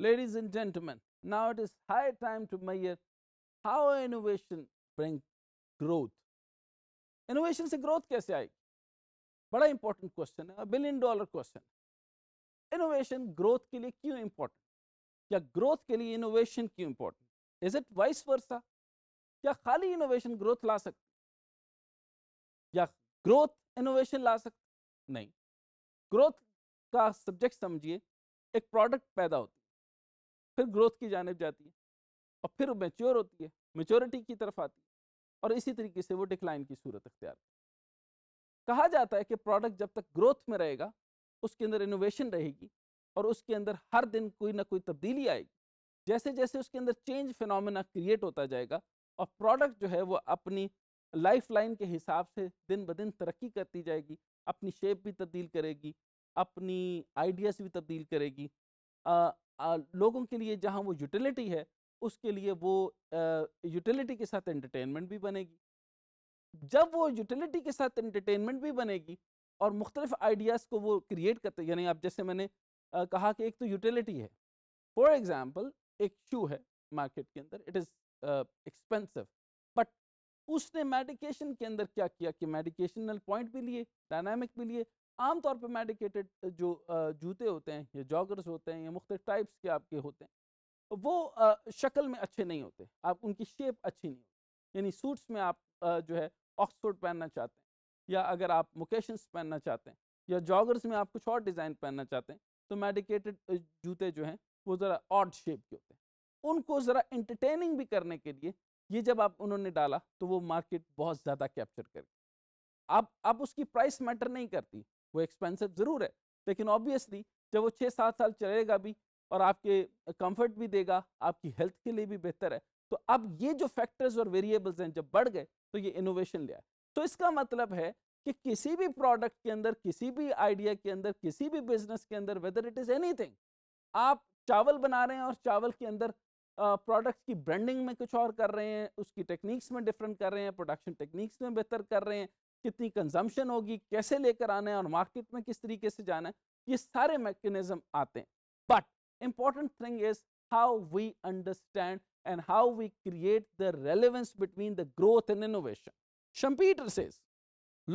Ladies and gentlemen, now it is high time to measure how innovation brings growth. Innovation से growth कैसे आएगी बड़ा important question है billion dollar question innovation growth के लिए क्यों इंपॉर्टेंट या ग्रोथ के लिए इनोवेशन क्यों important is it vice versa क्या खाली इनोवेशन ग्रोथ ला सकती या ग्रोथ इनोवेशन ला सकती नहीं ग्रोथ का सब्जेक्ट समझिए एक प्रोडक्ट पैदा होता फिर ग्रोथ की जानब जाती है और फिर मेच्योर होती है मेचोरिटी की तरफ आती है और इसी तरीके से वो डिक्लाइन की सूरत अख्तियार कहा जाता है कि प्रोडक्ट जब तक ग्रोथ में रहेगा उसके अंदर इनोवेशन रहेगी और उसके अंदर हर दिन कोई ना कोई तब्दीली आएगी जैसे जैसे उसके अंदर चेंज फिनमिना क्रिएट होता जाएगा और प्रोडक्ट जो है वो अपनी लाइफ लाइन के हिसाब से दिन ब दिन तरक्की करती जाएगी अपनी शेप भी तब्दील करेगी अपनी आइडियाज़ भी तब्दील करेगी लोगों के लिए जहाँ वो यूटिलिटी है उसके लिए वो यूटिलिटी के साथ एंटरटेनमेंट भी बनेगी जब वो यूटिलिटी के साथ एंटरटेनमेंट भी बनेगी और मुख्तलिफ आइडियाज़ को वो क्रिएट करते यानी आप जैसे मैंने आ, कहा कि एक तो यूटिलिटी है फॉर एग्ज़ाम्पल एक शू है मार्केट के अंदर इट इज़ एक्सपेंसिव बट उसने मेडिकेशन के अंदर क्या किया कि मेडिकेशनल पॉइंट भी लिए डायनामिक भी लिए आम तौर पर मेडिकेटेड जो जूते होते हैं या जॉगर्स होते हैं या मुख्त टाइप्स के आपके होते हैं वो शक्ल में अच्छे नहीं होते आप उनकी शेप अच्छी नहीं होती यानी सूट्स में आप जो है ऑक्सफोर्ड पहनना चाहते हैं या अगर आप मोकेशंस पहनना चाहते हैं या जॉगर्स में आप कुछ और डिज़ाइन पहनना चाहते हैं तो मेडिकेटेड जूते जो हैं वो ज़रा ऑड शेप के होते हैं उनको ज़रा इंटरटेनिंग भी करने के लिए ये जब आप उन्होंने डाला तो वो मार्केट बहुत ज़्यादा कैप्चर कर अब अब उसकी प्राइस मैटर नहीं करती वो एक्सपेंसिव ज़रूर है लेकिन ऑब्वियसली जब वो छः सात साल चलेगा भी और आपके कंफर्ट भी देगा आपकी हेल्थ के लिए भी बेहतर है तो अब ये जो फैक्टर्स और वेरिएबल्स हैं जब बढ़ गए तो ये इनोवेशन ले आए तो इसका मतलब है कि किसी भी प्रोडक्ट के अंदर किसी भी आइडिया के अंदर किसी भी बिजनेस के अंदर वेदर इट इज़ एनीथिंग आप चावल बना रहे हैं और चावल के अंदर प्रोडक्ट्स की ब्रांडिंग में कुछ और कर रहे हैं उसकी टेक्निक्स में डिफरेंट कर रहे हैं प्रोडक्शन टेक्निक्स में बेहतर कर रहे हैं कितनी कंजम्पशन होगी कैसे लेकर आना है और मार्केट में किस तरीके से जाना है ये सारे मैकेनिज्म आते हैं but important thing is how we understand and how we create the relevance between the growth and innovation Schumpeter से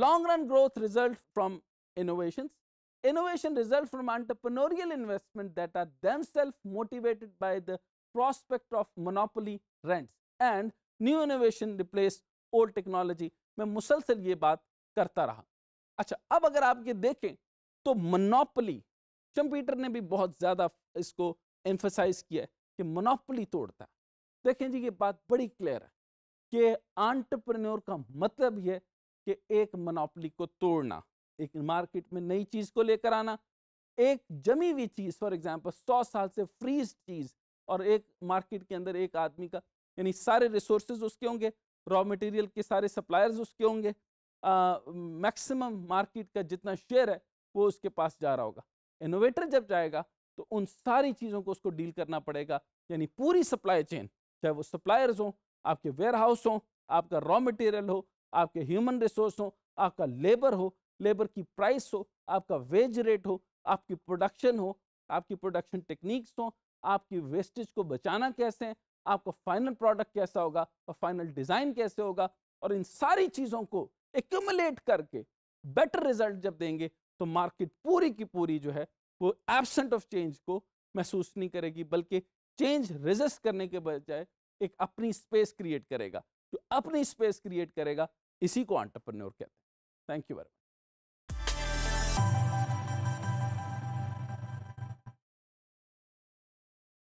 long run growth result from innovation innovation result from entrepreneurial investment that are them self motivated by the prospect of monopoly rent and new innovation replace old technology मैं मुसलसल ये बात करता रहा अच्छा अब अगर आप ये देखें तो मनोपली कंप्यूटर ने भी बहुत ज़्यादा इसको एम्फोसाइज किया कि मनोपली तोड़ता है देखें जी ये बात बड़ी क्लियर है कि आंट्रप्रन्योर का मतलब यह कि एक मनोपली को तोड़ना एक मार्केट में नई चीज़ को लेकर आना एक जमी हुई चीज़ फॉर एग्जांपल सौ साल से फ्रीज चीज़ और एक मार्केट के अंदर एक आदमी का यानी सारे रिसोर्सेज उसके होंगे रॉ मटेरियल के सारे सप्लायर्स उसके होंगे मैक्सिमम मार्केट का जितना शेयर है वो उसके पास जा रहा होगा इनोवेटर जब जाएगा तो उन सारी चीज़ों को उसको डील करना पड़ेगा यानी पूरी सप्लाई चेन चाहे वो सप्लायर्स हों आपके वेयर हाउस हों आपका रॉ मटेरियल हो आपके ह्यूमन रिसोर्स हो आपका लेबर हो लेबर की प्राइस हो आपका वेज रेट हो आपकी प्रोडक्शन हो आपकी प्रोडक्शन टेक्निक्स हो आपकी वेस्टेज को बचाना कैसे है आपका फाइनल प्रोडक्ट कैसा होगा और फाइनल डिज़ाइन कैसे होगा और इन सारी चीज़ों को एक्यूमुलेट करके बेटर रिजल्ट जब देंगे तो मार्केट पूरी की पूरी जो है वो एबसेंट ऑफ चेंज को महसूस नहीं करेगी बल्कि चेंज रेजिस्ट करने के बजाय एक अपनी स्पेस क्रिएट करेगा जो अपनी स्पेस क्रिएट करेगा इसी को आंटरप्रन्योर कहते हैं थैंक यू वेरी मच